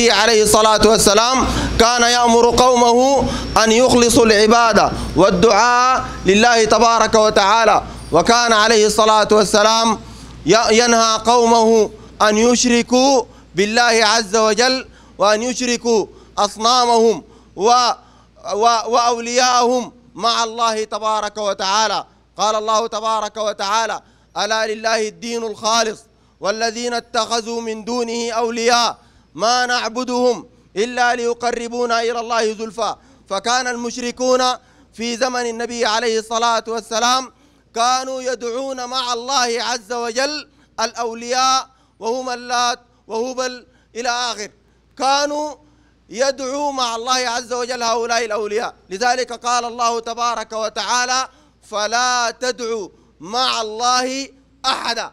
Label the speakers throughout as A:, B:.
A: عليه الصلاة والسلام كان يأمر قومه أن يخلصوا العبادة والدعاء لله تبارك وتعالى وكان عليه الصلاة والسلام ينهى قومه أن يشركوا بالله عز وجل وأن يشركوا أصنامهم و و وأولياءهم مع الله تبارك وتعالى قال الله تبارك وتعالى ألا لله الدين الخالص والذين اتخذوا من دونه أولياء ما نعبدهم إلا ليقربونا إلى الله زلفى فكان المشركون في زمن النبي عليه الصلاة والسلام كانوا يدعون مع الله عز وجل الأولياء وهم اللات وهبل إلى آخر كانوا يدعو مع الله عز وجل هؤلاء الأولياء لذلك قال الله تبارك وتعالى فلا تدعو مع الله أحدا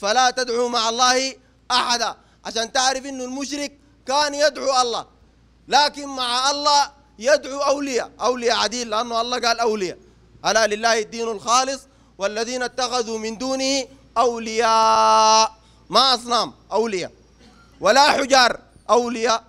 A: فلا تدعو مع الله أحدا عشان تعرف انه المشرك كان يدعو الله لكن مع الله يدعو اولياء اولياء عديل لانه الله قال اولياء الا لله الدين الخالص والذين اتخذوا من دونه اولياء ما اصنام اولياء ولا حجار اولياء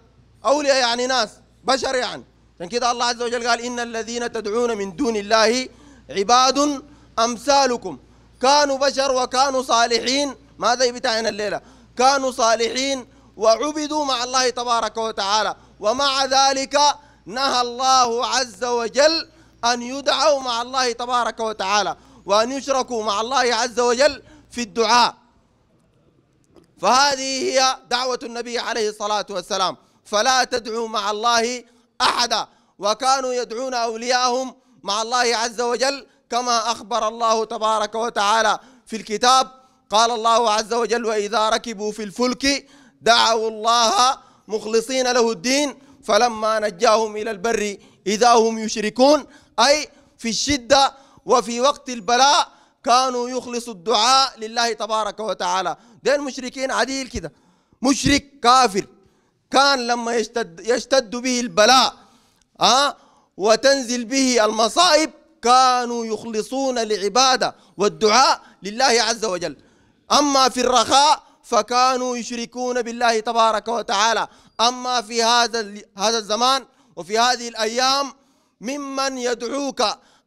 A: اولياء يعني ناس بشر يعني عشان كده الله عز وجل قال ان الذين تدعون من دون الله عباد امثالكم كانوا بشر وكانوا صالحين ما زي بتاعنا الليله كانوا صالحين وعبدوا مع الله تبارك وتعالى ومع ذلك نهى الله عز وجل أن يدعوا مع الله تبارك وتعالى وأن يشركوا مع الله عز وجل في الدعاء فهذه هي دعوة النبي عليه الصلاة والسلام فلا تدعوا مع الله أحدا وكانوا يدعون أولياءهم مع الله عز وجل كما أخبر الله تبارك وتعالى في الكتاب قال الله عز وجل وإذا ركبوا في الفلك دعوا الله مخلصين له الدين فلما نجاهم إلى البر إذا هم يشركون أي في الشدة وفي وقت البلاء كانوا يخلصوا الدعاء لله تبارك وتعالى ده المشركين عديل كده مشرك كافر كان لما يشتد, يشتد به البلاء آه وتنزل به المصائب كانوا يخلصون العبادة والدعاء لله عز وجل أما في الرخاء فكانوا يشركون بالله تبارك وتعالى أما في هذا هذا الزمان وفي هذه الأيام ممن يدعوك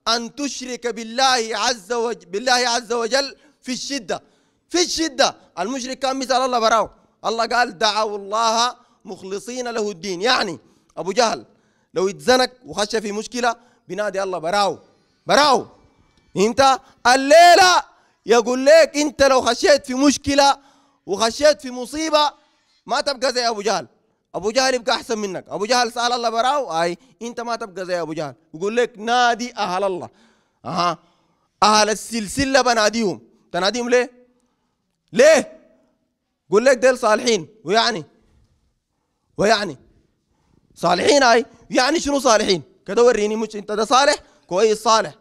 A: أن تشرك بالله عز وجل بالله عز وجل في الشدة في الشدة المشرك كان مثل الله براو الله قال دعوا الله مخلصين له الدين يعني أبو جهل لو اتزنك وخش في مشكلة بنادي الله براو براو انت الليله يقول لك انت لو خشيت في مشكله وخشيت في مصيبه ما تبقى زي ابو جهل ابو جهل يبقى احسن منك ابو جهل سال الله براه اي انت ما تبقى زي ابو جهل يقول لك نادي اهل الله اها اهل السلسله بناديهم تناديهم ليه ليه قول لك ديل صالحين ويعني ويعني صالحين اي يعني شنو صالحين كده وريني مش انت ده صالح كويس صالح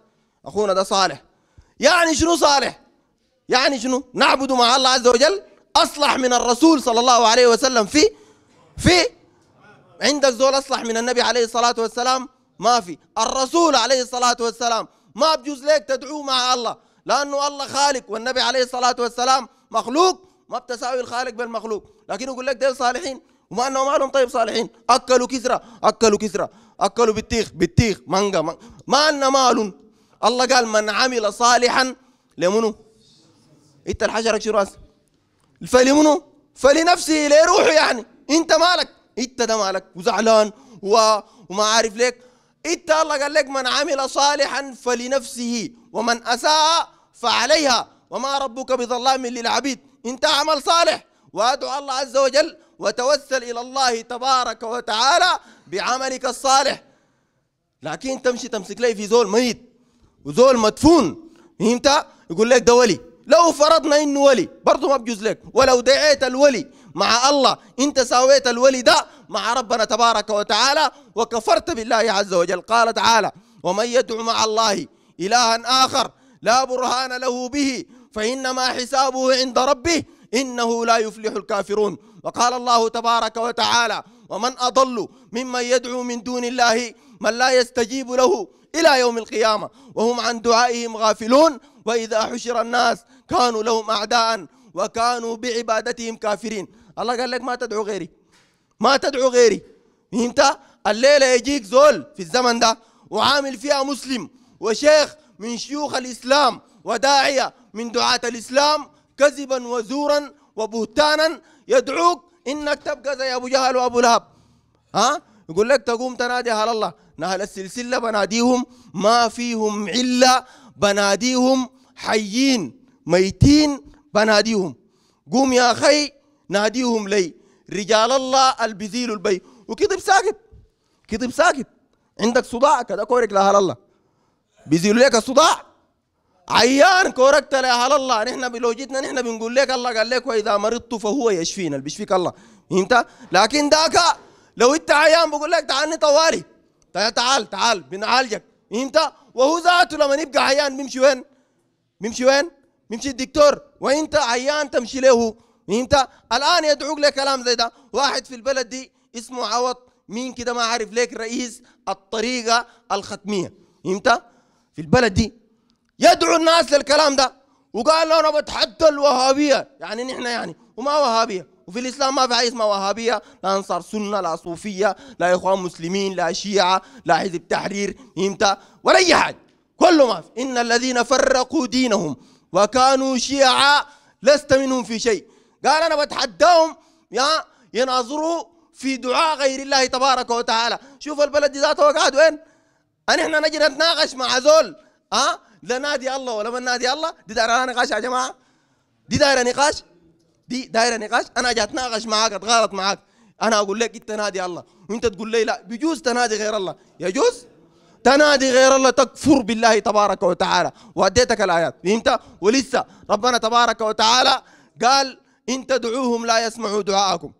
A: اخونا ده صالح يعني شنو صالح يعني شنو نعبد مع الله عز وجل أصلح من الرسول صلى الله عليه وسلم في في عندك زول أصلح من النبي عليه الصلاة والسلام ما في الرسول عليه الصلاة والسلام ما بجوز لك تدعوه مع الله لأنه الله خالق والنبي عليه الصلاة والسلام مخلوق ما بتساوي الخالق بالمخلوق لكن يقول لك ديل صالحين وما ما لهم طيب صالحين أكلوا كسرى أكلوا كسرى أكلوا بتيخ بتيخ مانجا ما أن مال الله قال من عمل صالحا لمنه انت الحشرك شو راس فلمنو فلنفسه روحه يعني انت مالك انت ده مالك وزعلان و... وما عارف ليك انت الله قال لك من عمل صالحا فلنفسه ومن اساء فعليها وما ربك بظلام للعبيد انت عمل صالح وادعو الله عز وجل وتوسل الى الله تبارك وتعالى بعملك الصالح لكن تمشي تمسك لي في زول ميت وزول مدفون فهمت يقول لك ده ولي لو فرضنا انه ولي برضه ما بجوز لك ولو دعيت الولي مع الله انت ساويت الولي ده مع ربنا تبارك وتعالى وكفرت بالله عز وجل قال تعالى ومن يدعو مع الله الها اخر لا برهان له به فانما حسابه عند ربه انه لا يفلح الكافرون وقال الله تبارك وتعالى ومن اضل ممن يدعو من دون الله من لا يستجيب له الى يوم القيامه وهم عن دعائهم غافلون واذا حشر الناس كانوا لهم أعداء وكانوا بعبادتهم كافرين الله قال لك ما تدعو غيري ما تدعو غيري انت الليلة يجيك زول في الزمن ده وعامل فيها مسلم وشيخ من شيوخ الإسلام وداعية من دعاة الإسلام كذبا وزورا وبهتانا يدعوك إنك تبقى زي أبو جهل وأبو لهب ها يقول لك تقوم تنادي على الله نهل السلسلة بناديهم ما فيهم علة بناديهم حيين ميتين بناديهم قوم يا أخي ناديهم لي رجال الله البذيل البي وكذب ساكت كذب ساكت عندك صداع كذا كورك لأهل الله بيزيلوا لك الصداع عيان كورك لأهل الله نحن بلوجتنا نحن بنقول لك الله قال لك وإذا مرضت فهو يشفينا اللي بيشفيك الله فهمت لكن ذاك لو انت عيان بقول لك تعالني طوالي تعال تعال تعال بنعالجك فهمت وهو ذاته لما يبقى عيان بيمشي وين بيمشي وين بيمشي الدكتور وانت عيان تمشي له انت الان يدعوك لكلام زي ده واحد في البلد دي اسمه عوض مين كده ما عارف ليك رئيس الطريقه الختميه انت في البلد دي يدعو الناس للكلام ده وقال انا بتحدى الوهابيه يعني نحن يعني وما وهابيه وفي الاسلام ما في اسمه وهابيه لا انصار سنه لا صوفيه لا اخوان مسلمين لا شيعه لا حزب تحرير امتى ولا اي حاجه كله ما في ان الذين فرقوا دينهم وكانوا شيعا لست منهم في شيء قال أنا بتحداهم يا يناظروا في دعاء غير الله تبارك وتعالى شوف البلد دي ذاتها وقعت وين أنا إحنا نجي نتناقش مع زول ها لا نادي الله ولا من نادي الله دي دايرة نقاش يا جماعة دي دايرة نقاش دي دايرة نقاش أنا جات أتناقش معاك أتغالط معاك أنا أقول لك أنت نادي الله وأنت تقول لي لا بجوز تنادي غير الله يجوز تنادي غير الله تكفر بالله تبارك وتعالى واديتك الايات فهمت ولسه ربنا تبارك وتعالى قال ان تدعوهم لا يسمعوا دعاءكم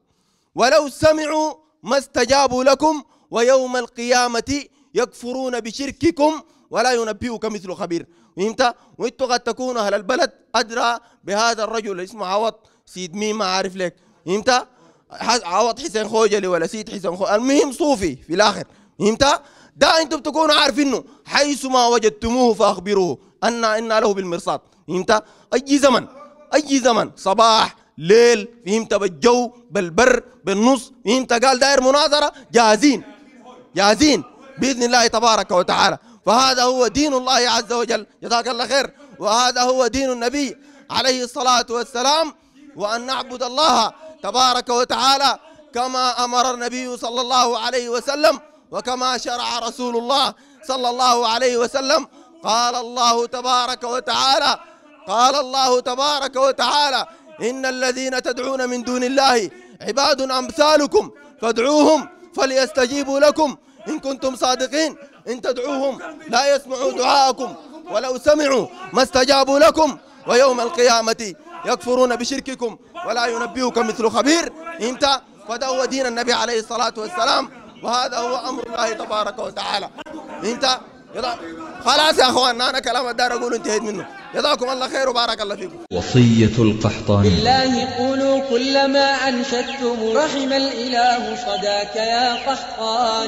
A: ولو سمعوا ما استجابوا لكم ويوم القيامه يكفرون بشرككم ولا ينبئك مثل خبير فهمت وانت قد تكون اهل البلد ادرى بهذا الرجل اسمه عوض سيد مين ما عارف لك فهمت عوض حسين خوجلي ولا سيد حسين خوجلي المهم صوفي في الاخر فهمت؟ ده انتم تكونوا عارفينه حيث ما وجدتموه فاخبروه ان ان له بالمرصاد فهمت؟ اي زمن اي زمن صباح ليل فهمت بالجو بالبر بالنص فهمت قال داير مناظره جاهزين جاهزين باذن الله تبارك وتعالى فهذا هو دين الله عز وجل جزاك الله خير وهذا هو دين النبي عليه الصلاه والسلام وان نعبد الله تبارك وتعالى كما امر النبي صلى الله عليه وسلم وكما شرع رسول الله صلى الله عليه وسلم قال الله تبارك وتعالى قال الله تبارك وتعالى إن الذين تدعون من دون الله عباد أمثالكم فادعوهم فليستجيبوا لكم إن كنتم صادقين إن تدعوهم لا يسمعوا دعاءكم ولو سمعوا ما استجابوا لكم ويوم القيامة يكفرون بشرككم ولا ينبئك مثل خبير انت فدعوا دين النبي عليه الصلاة والسلام وهذا هو امر الله تبارك وتعالى انت يضع... خلاص يا اخوان انا كلام الدار اقول انتهيت منه جزاكم الله خير وبارك الله فيكم وصية القحطاني بالله قولوا كلما أنشدتم رحم الإله صداك يا قحطاني